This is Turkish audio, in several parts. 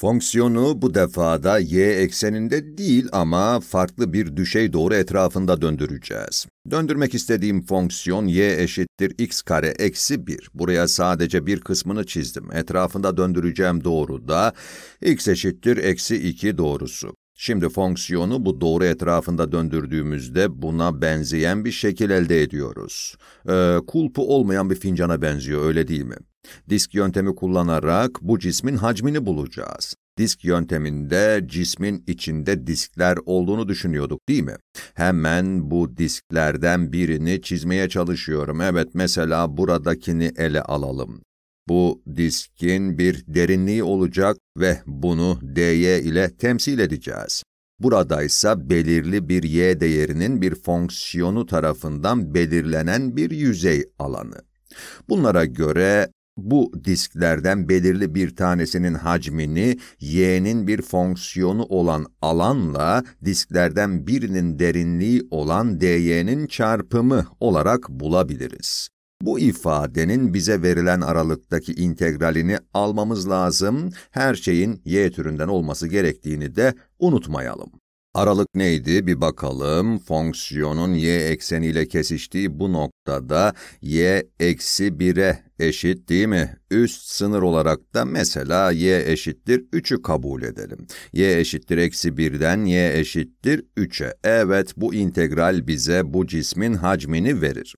Fonksiyonu bu defada y ekseninde değil ama farklı bir düşey doğru etrafında döndüreceğiz. Döndürmek istediğim fonksiyon y eşittir x kare eksi 1. Buraya sadece bir kısmını çizdim. Etrafında döndüreceğim doğru da x eşittir eksi 2 doğrusu. Şimdi fonksiyonu bu doğru etrafında döndürdüğümüzde buna benzeyen bir şekil elde ediyoruz. Ee, kulpu olmayan bir fincana benziyor öyle değil mi? Disk yöntemi kullanarak bu cismin hacmini bulacağız. Disk yönteminde cismin içinde diskler olduğunu düşünüyorduk değil mi? Hemen bu disklerden birini çizmeye çalışıyorum. Evet mesela buradakini ele alalım. Bu diskin bir derinliği olacak ve bunu dy ile temsil edeceğiz. Buradaysa belirli bir y değerinin bir fonksiyonu tarafından belirlenen bir yüzey alanı. Bunlara göre bu disklerden belirli bir tanesinin hacmini y'nin bir fonksiyonu olan alanla disklerden birinin derinliği olan dy'nin çarpımı olarak bulabiliriz. Bu ifadenin bize verilen aralıktaki integralini almamız lazım, her şeyin y türünden olması gerektiğini de unutmayalım. Aralık neydi bir bakalım. Fonksiyonun y ekseniyle kesiştiği bu noktada y eksi 1'e eşit değil mi? Üst sınır olarak da mesela y eşittir 3'ü kabul edelim. y eşittir eksi 1'den y eşittir 3'e. Evet bu integral bize bu cismin hacmini verir.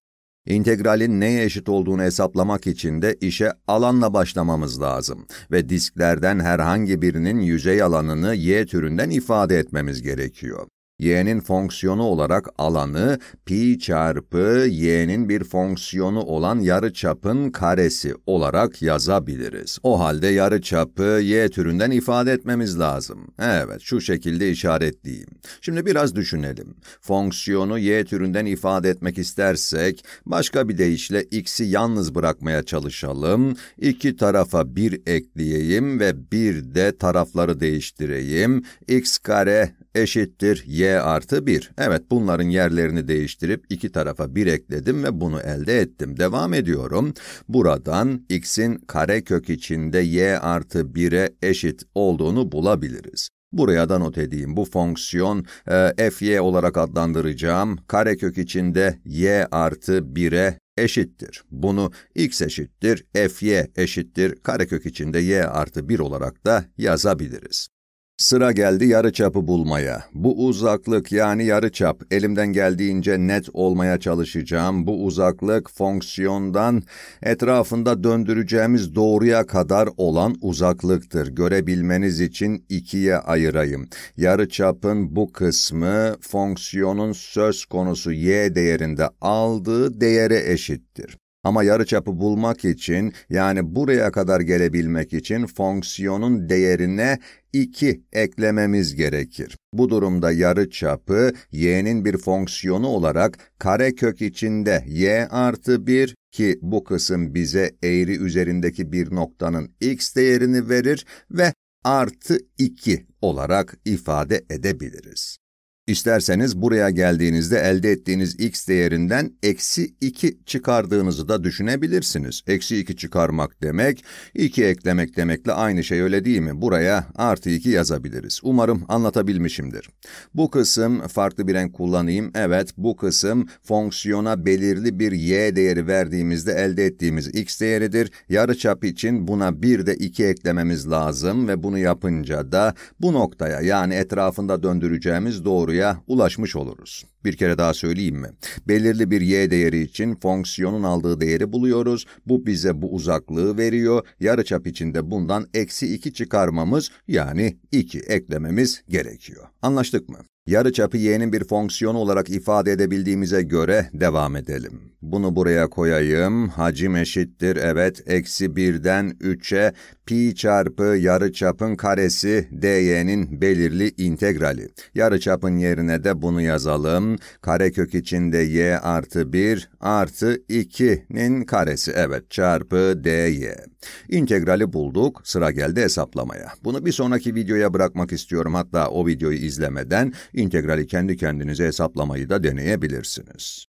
İntegralin neye eşit olduğunu hesaplamak için de işe alanla başlamamız lazım ve disklerden herhangi birinin yüzey alanını y türünden ifade etmemiz gerekiyor y'nin fonksiyonu olarak alanı pi çarpı y'nin bir fonksiyonu olan yarıçapın karesi olarak yazabiliriz. O halde yarıçapı y türünden ifade etmemiz lazım. Evet, şu şekilde işaretleyeyim. Şimdi biraz düşünelim. Fonksiyonu y türünden ifade etmek istersek, başka bir deyişle x'i yalnız bırakmaya çalışalım. İki tarafa bir ekleyeyim ve bir de tarafları değiştireyim. x kare eşittir y artı 1. Evet bunların yerlerini değiştirip iki tarafa 1 ekledim ve bunu elde ettim. Devam ediyorum. Buradan x'in karekök içinde y artı 1'e eşit olduğunu bulabiliriz. Buraya da not edeyim. Bu fonksiyon e, y olarak adlandıracağım. Karekök içinde y artı 1'e eşittir. Bunu x eşittir, f y eşittir, karekök içinde y artı 1 olarak da yazabiliriz. Sıra geldi yarıçapı bulmaya. Bu uzaklık yani yarıçap elimden geldiğince net olmaya çalışacağım. Bu uzaklık fonksiyondan etrafında döndüreceğimiz doğruya kadar olan uzaklıktır. Görebilmeniz için ikiye ayırayım. Yarıçapın bu kısmı fonksiyonun söz konusu y değerinde aldığı değere eşittir. Ama yarıçapı bulmak için yani buraya kadar gelebilmek için fonksiyonun değerine 2 eklememiz gerekir. Bu durumda yarıçapı y'nin bir fonksiyonu olarak karekök içinde y artı 1 ki bu kısım bize eğri üzerindeki bir noktanın x değerini verir ve artı 2 olarak ifade edebiliriz. İsterseniz buraya geldiğinizde elde ettiğiniz x değerinden eksi 2 çıkardığınızı da düşünebilirsiniz. Eksi 2 çıkarmak demek, 2 eklemek demekle aynı şey öyle değil mi? Buraya artı 2 yazabiliriz. Umarım anlatabilmişimdir. Bu kısım, farklı bir renk kullanayım. Evet, bu kısım fonksiyona belirli bir y değeri verdiğimizde elde ettiğimiz x değeridir. Yarıçap için buna bir de 2 eklememiz lazım ve bunu yapınca da bu noktaya yani etrafında döndüreceğimiz doğru doğruya ulaşmış oluruz. Bir kere daha söyleyeyim mi? Belirli bir y değeri için fonksiyonun aldığı değeri buluyoruz. Bu bize bu uzaklığı veriyor. Yarıçap içinde bundan eksi 2 çıkarmamız yani 2 eklememiz gerekiyor. Anlaştık mı? Yarıçapı y'nin bir fonksiyonu olarak ifade edebildiğimize göre devam edelim bunu buraya koyayım. Hacim eşittir evet eksi birden üçe pi çarpı yarı çapın karesi dy'nin belirli integrali. Yarı çapın yerine de bunu yazalım. Karekök içinde y artı 1 artı 2'nin karesi evet çarpı dy. İntegrali bulduk. Sıra geldi hesaplamaya. Bunu bir sonraki videoya bırakmak istiyorum. Hatta o videoyu izlemeden integrali kendi kendinize hesaplamayı da deneyebilirsiniz.